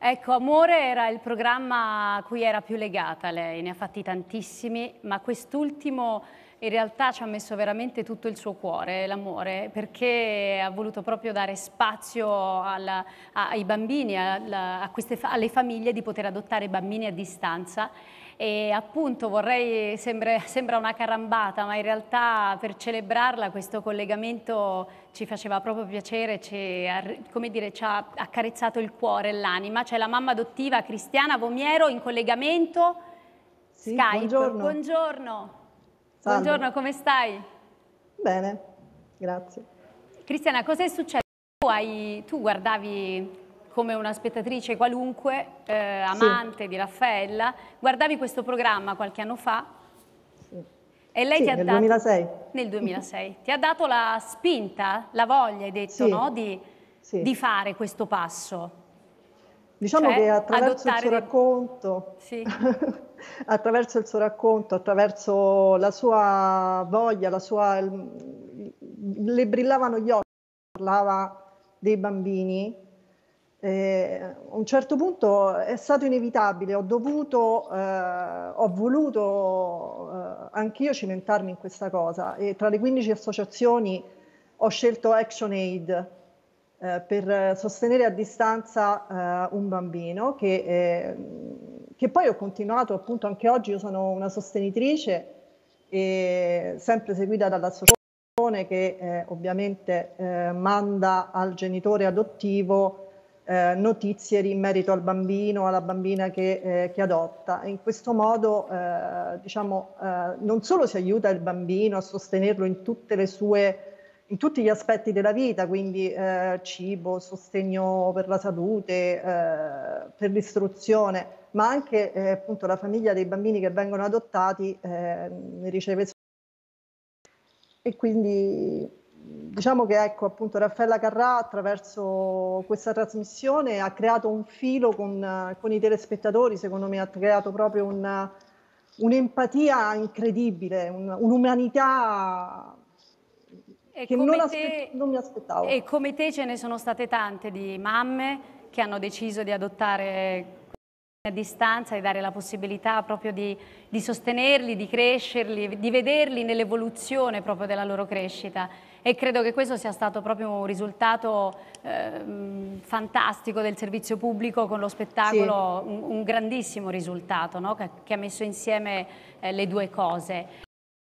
Ecco, Amore era il programma a cui era più legata lei, ne ha fatti tantissimi, ma quest'ultimo in realtà ci ha messo veramente tutto il suo cuore, l'amore, perché ha voluto proprio dare spazio alla, ai bambini, alla, a queste, alle famiglie di poter adottare bambini a distanza e appunto vorrei, sembra, sembra una carambata, ma in realtà per celebrarla questo collegamento ci faceva proprio piacere, ci, come dire, ci ha accarezzato il cuore e l'anima. C'è la mamma adottiva Cristiana Vomiero in collegamento. Sì, Skype. Buongiorno. buongiorno. Sandra. Buongiorno, come stai? Bene, grazie. Cristiana, cosa è successo? Tu, hai, tu guardavi come una spettatrice qualunque, eh, amante sì. di Raffaella, guardavi questo programma qualche anno fa sì. e lei sì, ti ha nel dato... 2006. Nel 2006. ti ha dato la spinta, la voglia, hai detto, no? Di, di fare questo passo. Diciamo cioè, che attraverso il suo racconto, sì. attraverso il suo racconto, attraverso la sua voglia, la sua, le brillavano gli occhi, parlava dei bambini, eh, a un certo punto è stato inevitabile, ho dovuto, eh, ho voluto eh, anch'io cimentarmi in questa cosa e tra le 15 associazioni ho scelto Action Aid eh, per sostenere a distanza eh, un bambino che, eh, che, poi ho continuato appunto anche oggi, io sono una sostenitrice sempre seguita dall'associazione che eh, ovviamente eh, manda al genitore adottivo notizie in merito al bambino, alla bambina che, che adotta. in questo modo diciamo, non solo si aiuta il bambino a sostenerlo in tutte le sue in tutti gli aspetti della vita, quindi eh, cibo, sostegno per la salute, eh, per l'istruzione, ma anche eh, appunto la famiglia dei bambini che vengono adottati ne eh, riceve e quindi diciamo che ecco appunto Raffaella Carrà attraverso questa trasmissione ha creato un filo con, con i telespettatori, secondo me ha creato proprio un, un'empatia incredibile, un, un'umanità e che non, te, non mi aspettavo. E come te ce ne sono state tante di mamme che hanno deciso di adottare a distanza e dare la possibilità proprio di, di, sostenerli, di crescerli, di vederli nell'evoluzione proprio della loro crescita e credo che questo sia stato proprio un risultato eh, fantastico del servizio pubblico con lo spettacolo, sì. un, un, grandissimo risultato no? che, che, ha messo insieme eh, le due cose.